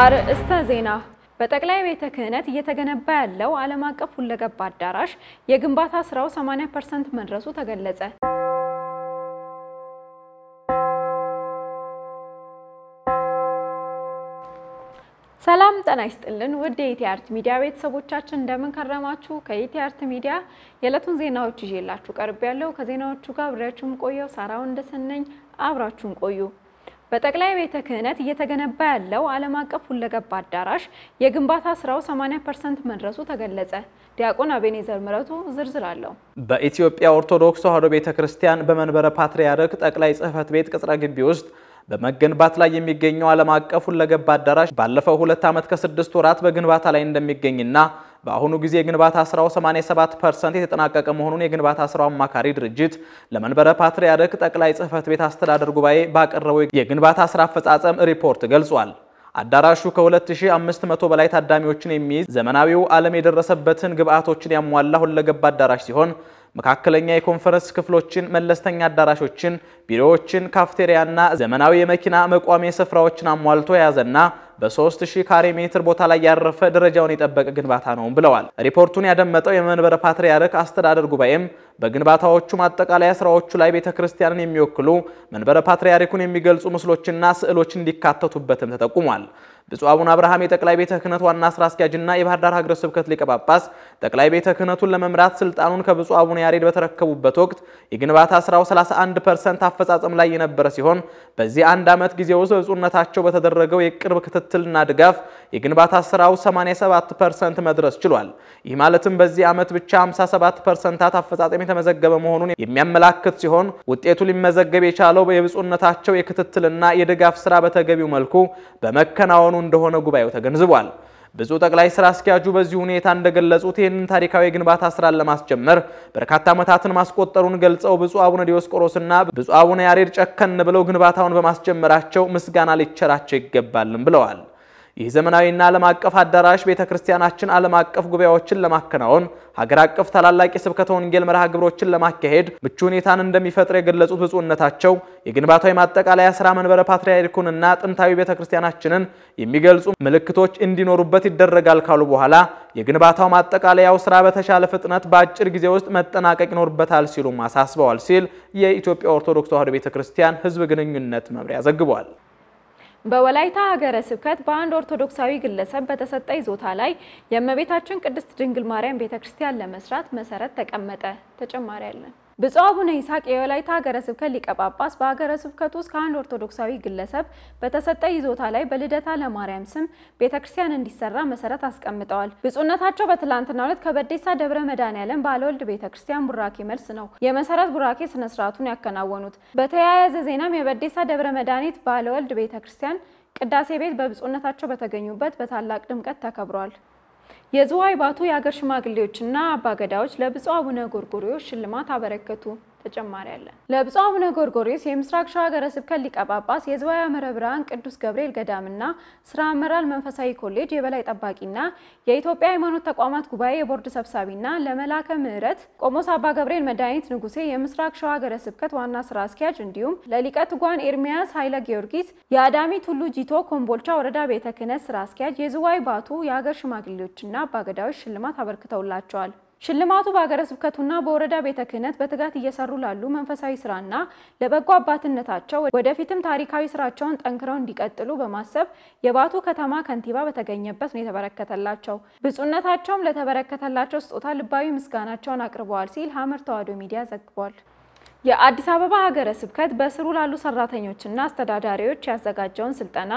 አርዕስተ ዜና በጠቅላይ ቤተ ክህነት እየተገነባ ያለው ዓለም አቀፍ ሁለገብ አዳራሽ የግንባታ ስራው 80 ፐርሰንት መድረሱ ተገለጸ። ሰላም ጤና ይስጥልን ውድ ኢቲአርት ሚዲያ ቤተሰቦቻችን እንደምን ከረማችሁ? ከኢቲአርት ሚዲያ የዕለቱን ዜናዎች ይዤላችሁ ቀርብ ያለው ከዜናዎቹ ጋር አብሬያችሁም ቆየው ሳራውን እንደሰነኝ አብራችሁን ቆዩ። በጠቅላይ ቤተ ክህነት እየተገነባ ያለው ዓለም አቀፍ ሁለገብ አዳራሽ የግንባታ ስራው 80 ፐርሰንት መድረሱ ተገለጸ። ዲያቆን አቤኔዘር ምረቱ ዝርዝር አለው። በኢትዮጵያ ኦርቶዶክስ ተዋሕዶ ቤተ ክርስቲያን በመንበረ ፓትርያርክ ጠቅላይ ጽሕፈት ቤት ቅጽረ ግቢ ውስጥ በመገንባት ላይ የሚገኘው ዓለም አቀፍ ሁለገብ አዳራሽ ባለፈው ሁለት ዓመት ከስድስት ወራት በግንባታ ላይ እንደሚገኝና በአሁኑ ጊዜ የግንባታ ስራው 87 ፐርሰንት የተጠናቀቀ መሆኑን የግንባታ ስራው አማካሪ ድርጅት ለመንበረ ፓትርያርክ ጠቅላይ ጽህፈት ቤት አስተዳደር ጉባኤ ባቀረበው የግንባታ ስራ አፈጻጸም ሪፖርት ገልጿል። አዳራሹ ከ2500 በላይ ታዳሚዎችን የሚይዝ ዘመናዊው ዓለም የደረሰበትን ግብዓቶችን ያሟላ ሁለገብ አዳራሽ ሲሆን መካከለኛ የኮንፈረንስ ክፍሎችን፣ መለስተኛ አዳራሾችን፣ ቢሮዎችን፣ ካፍቴሪያና ዘመናዊ የመኪና መቋሚያ ስፍራዎችን አሟልቶ የያዘና በ3000 ካሬ ሜትር ቦታ ላይ ያረፈ ደረጃውን የጠበቀ ግንባታ ነው ብለዋል። ሪፖርቱን ያደመጠው የመንበረ ፓትርያርክ አስተዳደር ጉባኤም በግንባታዎቹ ማጠቃለያ ስራዎቹ ላይ ቤተ ክርስቲያንን የሚወክሉ መንበረ ፓትርያርኩን የሚገልጹ ምስሎችና ስዕሎች እንዲካተቱበትም ተጠቁሟል። ብፁዕ አቡነ አብርሃም የጠቅላይ ቤተ ክህነት ዋና ስራ አስኪያጅና የባህር ዳር ሀገረ ስብከት ሊቀ ጳጳስ ጠቅላይ ቤተ ክህነቱን ለመምራት ስልጣኑን ከብፁዕ አቡነ ያሬድ በተረከቡበት ወቅት የግንባታ ስራው 31 ፐርሰንት አፈጻጸም ላይ የነበረ ሲሆን በዚህ አንድ ዓመት ጊዜ ውስጥ በብፁዕነታቸው በተደረገው የቅርብ ክትትልና ድጋፍ የግንባታ ስራው 87 ፐርሰንት መድረስ ችሏል። ይህ ማለትም በዚህ ዓመት ብቻ 57 ፐርሰንታት አፈጻጸም የተመዘገበ መሆኑን የሚያመላክት ሲሆን ውጤቱ ሊመዘገብ የቻለው የብፁዕነታቸው የክትትልና የድጋፍ ስራ በተገቢው መልኩ በመከናወኑ መሆኑ እንደሆነ ጉባኤው ተገንዝቧል። ብፁዕ ጠቅላይ ስራ አስኪያጁ በዚህ ሁኔታ እንደገለጹት ይህንን ታሪካዊ ግንባታ ስራን ለማስጀመር በርካታ ዓመታትን ማስቆጠሩን ገልጸው ብፁዕ አቡነ ዲዮስቆሮስና ብፁዕ አቡነ ያሬድ ጨከን ብለው ግንባታውን በማስጀመራቸው ምስጋና ሊቸራቸው ይገባልም ብለዋል። ይህ ዘመናዊና ዓለም አቀፍ አዳራሽ ቤተ ክርስቲያናችን ዓለም አቀፍ ጉባኤዎችን ለማከናወን ሀገር አቀፍ ታላላቅ የስብከተ ወንጌል መርሃ ግብሮችን ለማካሄድ ምቹ ሁኔታን እንደሚፈጥር የገለጹት ብፁዕነታቸው የግንባታው የማጠቃለያ ስራ መንበረ ፓትርያርኩንና ጥንታዊ ቤተ ክርስቲያናችንን የሚገልጹ ምልክቶች እንዲኖሩበት ይደረጋል ካሉ በኋላ የግንባታው ማጠቃለያው ስራ በተሻለ ፍጥነት በአጭር ጊዜ ውስጥ መጠናቀቅ ይኖርበታል ሲሉም አሳስበዋል ሲል የኢትዮጵያ ኦርቶዶክስ ተዋሕዶ ቤተ ክርስቲያን ሕዝብ ግንኙነት መምሪያ ዘግቧል። በወላይታ ሀገረ ስብከት በአንድ ኦርቶዶክሳዊ ግለሰብ በተሰጠ ይዞታ ላይ የእመቤታችን ቅድስት ድንግል ማርያም ቤተክርስቲያን ለመስራት መሰረት ተቀመጠ። ተጨማሪ አለን። ብፁዕ አቡነ ይስሐቅ የወላይታ ሀገረ ስብከት ሊቀ ጳጳስ በሀገረ ስብከቱ ውስጥ ከአንድ ኦርቶዶክሳዊ ግለሰብ በተሰጠ ይዞታ ላይ በልደታ ለማርያም ስም ቤተ ክርስቲያን እንዲሰራ መሰረት አስቀምጠዋል። ብፁዕነታቸው በትላንትናው ዕለት ከበዴሳ ደብረ መድኃኔዓለም ባለወልድ ቤተ ክርስቲያን ቡራኬ መልስ ነው የመሰረት ቡራኬ ስነ ስርዓቱን ያከናወኑት። በተያያዘ ዜናም የበዴሳ ደብረ መድኃኒት ባለወልድ ቤተ ክርስቲያን ቅዳሴ ቤት በብፁዕነታቸው በተገኙበት በታላቅ ድምቀት ተከብሯል። የዝዋይ ባቶ የአገር ሽማግሌዎችና አባገዳዎች ለብፁዕ አቡነ ጎርጎርዮስ ሽልማት አበረከቱ። ተጨማሪ አለ። ለብፁዕ አቡነ የምስራቅ ሸዋ ሀገረ ስብከት ሊቀ ጳጳስ፣ የዝዋይ ሐመረ ብርሃን ቅዱስ ገብርኤል ገዳምና ስራ አመራር መንፈሳዊ ኮሌጅ የበላይ ጠባቂና የኢትዮጵያ ሃይማኖት ተቋማት ጉባኤ የቦርድ ሰብሳቢና ለመላከ ምሕረት ቆሞስ አባ ገብርኤል መድኃኒት ንጉሴ የምስራቅ ሸዋ ሀገረ ስብከት ዋና ስራ አስኪያጅ እንዲሁም ለሊቀ ጓን ኤርሚያስ ኃይለ ጊዮርጊስ የአዳሚ ቱሉ ጂቶ ኮምቦልቻ ወረዳ ቤተ ክህነት ስራ አስኪያጅ፣ የዝዋይ ባቱ የሀገር ሽማግሌዎችና አባገዳዎች ሽልማት አበርክተውላቸዋል። ሽልማቱ በሀገረ ስብከቱና በወረዳ ቤተ ክህነት በትጋት እየሰሩ ላሉ መንፈሳዊ ስራና ለበጎ አባትነታቸው ወደፊትም ታሪካዊ ስራቸውን ጠንክረው እንዲቀጥሉ በማሰብ የባቱ ከተማ ከንቲባ በተገኘበት ነው የተበረከተላቸው። ብፁዕነታቸውም ለተበረከተላቸው ስጦታ ልባዊ ምስጋናቸውን አቅርበዋል ሲል ሐመር ተዋሕዶ ሚዲያ ዘግቧል። የአዲስ አበባ ሀገረ ስብከት በስሩ ላሉ ሰራተኞችና አስተዳዳሪዎች ያዘጋጀውን ስልጠና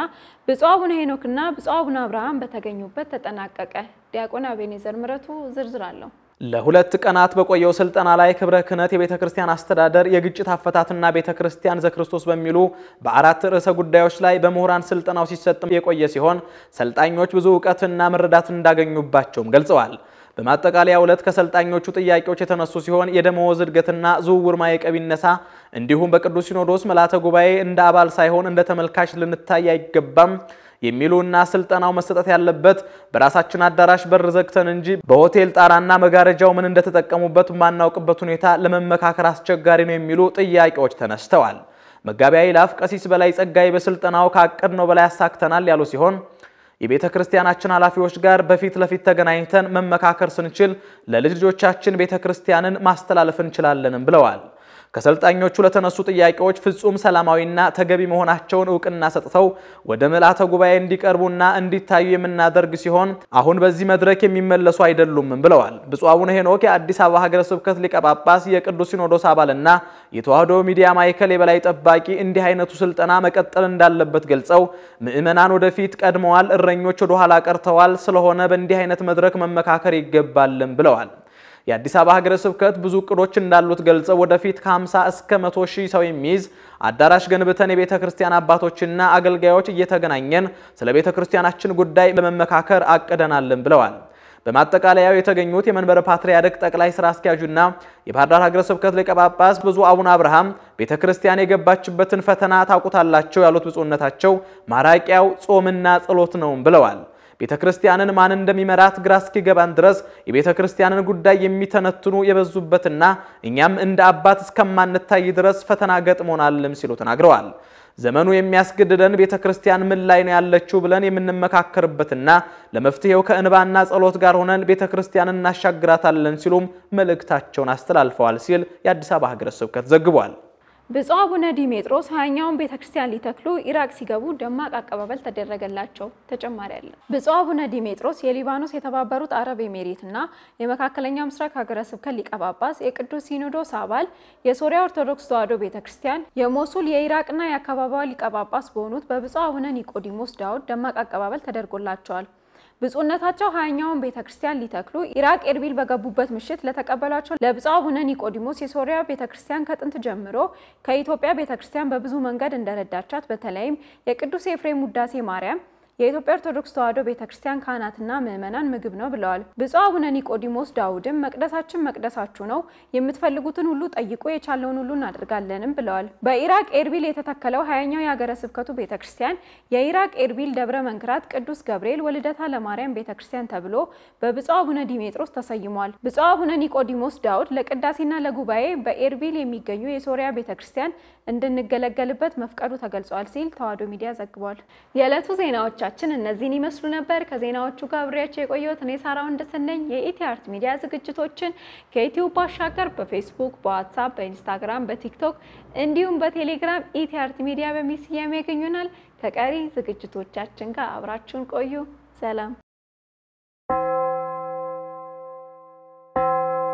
ብፁዕ አቡነ ሄኖክና ብፁዕ አቡነ አብርሃም በተገኙበት ተጠናቀቀ። ዲያቆን አቤኔዘር ምረቱ ዝርዝር አለው። ለሁለት ቀናት በቆየው ስልጠና ላይ ክብረ ክህነት የቤተ ክርስቲያን አስተዳደር የግጭት አፈታትና ቤተ ክርስቲያን ዘክርስቶስ በሚሉ በአራት ርዕሰ ጉዳዮች ላይ በምሁራን ስልጠናው ሲሰጥ የቆየ ሲሆን ሰልጣኞች ብዙ እውቀትና መረዳት እንዳገኙባቸውም ገልጸዋል። በማጠቃለያ ሁለት ከሰልጣኞቹ ጥያቄዎች የተነሱ ሲሆን የደመወዝ እድገትና ዝውውር ማዕቀብ ይነሳ፣ እንዲሁም በቅዱስ ሲኖዶስ መላተ ጉባኤ እንደ አባል ሳይሆን እንደ ተመልካች ልንታይ አይገባም የሚሉና ስልጠናው መሰጠት ያለበት በራሳችን አዳራሽ በር ዘግተን እንጂ በሆቴል ጣራና መጋረጃው ምን እንደተጠቀሙበት ማናውቅበት ሁኔታ ለመመካከር አስቸጋሪ ነው የሚሉ ጥያቄዎች ተነስተዋል። መጋቢያ ይላፍ ቀሲስ በላይ ጸጋይ በስልጠናው ነው በላይ አሳክተናል ያሉ ሲሆን የቤተ ክርስቲያናችን ኃላፊዎች ጋር በፊት ለፊት ተገናኝተን መመካከር ስንችል ለልጅ ልጆቻችን ቤተ ክርስቲያንን ማስተላለፍ እንችላለንም ብለዋል። ከሰልጣኞቹ ለተነሱ ጥያቄዎች ፍጹም ሰላማዊና ተገቢ መሆናቸውን እውቅና ሰጥተው ወደ ምልአተ ጉባኤ እንዲቀርቡና እንዲታዩ የምናደርግ ሲሆን አሁን በዚህ መድረክ የሚመለሱ አይደሉም ብለዋል። ብፁዕ አቡነ ሄኖክ የአዲስ አበባ ሀገረ ስብከት ሊቀ ጳጳስ፣ የቅዱስ ሲኖዶስ አባልና የተዋህዶ ሚዲያ ማዕከል የበላይ ጠባቂ እንዲህ አይነቱ ስልጠና መቀጠል እንዳለበት ገልጸው ምእመናን ወደፊት ቀድመዋል፣ እረኞች ወደ ኋላ ቀርተዋል። ስለሆነ በእንዲህ አይነት መድረክ መመካከር ይገባልም ብለዋል። የአዲስ አበባ ሀገረ ስብከት ብዙ እቅዶች እንዳሉት ገልጸው ወደፊት ከ50 እስከ 100 ሺህ ሰው የሚይዝ አዳራሽ ገንብተን የቤተ ክርስቲያን አባቶችና አገልጋዮች እየተገናኘን ስለ ቤተ ክርስቲያናችን ጉዳይ ለመመካከር አቅደናልን ብለዋል። በማጠቃለያው የተገኙት የመንበረ ፓትርያርክ ጠቅላይ ስራ አስኪያጁና የባህር ዳር ሀገረ ስብከት ሊቀ ጳጳስ ብፁዕ አቡነ አብርሃም ቤተ ክርስቲያን የገባችበትን ፈተና ታውቁታላቸው ያሉት ብፁዕነታቸው ማራቂያው ጾምና ጸሎት ነው ብለዋል። ቤተ ክርስቲያንን ማን እንደሚመራት ግራ እስኪገባን ድረስ የቤተ ክርስቲያንን ጉዳይ የሚተነትኑ የበዙበትና እኛም እንደ አባት እስከማንታይ ድረስ ፈተና ገጥሞናልም ሲሉ ተናግረዋል። ዘመኑ የሚያስገድደን ቤተ ክርስቲያን ምን ላይ ነው ያለችው ብለን የምንመካከርበትና ለመፍትሄው ከእንባና ጸሎት ጋር ሆነን ቤተ ክርስቲያን እናሻግራታለን ሲሉም መልእክታቸውን አስተላልፈዋል ሲል የአዲስ አበባ ሀገረ ስብከት ዘግቧል። ብፁዕ አቡነ ዲሜጥሮስ ሀያኛውን ቤተ ክርስቲያን ሊተክሉ ኢራቅ ሲገቡ ደማቅ አቀባበል ተደረገላቸው። ተጨማሪ አለ። ብፁዕ አቡነ ዲሜጥሮስ የሊባኖስ የተባበሩት አረብ ኤሜሬትና የመካከለኛው ምስራቅ ሀገረ ስብከት ሊቀ ጳጳስ፣ የቅዱስ ሲኖዶስ አባል፣ የሶሪያ ኦርቶዶክስ ተዋሕዶ ቤተ ክርስቲያን የሞሱል የኢራቅና የአካባቢዋ ሊቀ ጳጳስ በሆኑት በብፁዕ አቡነ ኒቆዲሞስ ዳውድ ደማቅ አቀባበል ተደርጎላቸዋል። ብፁዕነታቸው ሀያኛውን ቤተ ክርስቲያን ሊተክሉ ኢራቅ ኤርቢል በገቡበት ምሽት ለተቀበሏቸው ለብፁዕ አቡነ ኒቆዲሞስ የሶሪያ ቤተ ክርስቲያን ከጥንት ጀምሮ ከኢትዮጵያ ቤተ ክርስቲያን በብዙ መንገድ እንደረዳቻት በተለይም የቅዱስ ኤፍሬም ውዳሴ ማርያም የኢትዮጵያ ኦርቶዶክስ ተዋሕዶ ቤተ ክርስቲያን ካህናትና ምዕመናን ምግብ ነው ብለዋል። ብፁዕ አቡነ ኒቆዲሞስ ዳውድም መቅደሳችን መቅደሳችሁ ነው፣ የምትፈልጉትን ሁሉ ጠይቁ፣ የቻለውን ሁሉ እናደርጋለንም ብለዋል። በኢራቅ ኤርቢል የተተከለው ሀያኛው የሀገረ ስብከቱ ቤተ ክርስቲያን የኢራቅ ኤርቢል ደብረ መንክራት ቅዱስ ገብርኤል ወልደታ ለማርያም ቤተ ክርስቲያን ተብሎ በብፁዕ አቡነ ዲሜጥሮስ ተሰይሟል። ብፁዕ አቡነ ኒቆዲሞስ ዳውድ ለቅዳሴና ለጉባኤ በኤርቢል የሚገኙ የሶሪያ ቤተ ክርስቲያን እንድንገለገልበት መፍቀዱ ተገልጿል ሲል ተዋሕዶ ሚዲያ ዘግቧል። የዕለቱ ዜናዎቻችን ዜናዎቻችን እነዚህን ይመስሉ ነበር። ከዜናዎቹ ጋር አብሬያቸው የቆየሁት እኔ ሳራ ወንድወሰን የኢቲ አርት ሚዲያ ዝግጅቶችን ከዩቲዩብ ባሻገር በፌስቡክ፣ በዋትሳፕ፣ በኢንስታግራም፣ በቲክቶክ እንዲሁም በቴሌግራም ኢቲ አርት ሚዲያ በሚል ስያሜ ያገኙናል። ከቀሪ ዝግጅቶቻችን ጋር አብራችሁን ቆዩ። ሰላም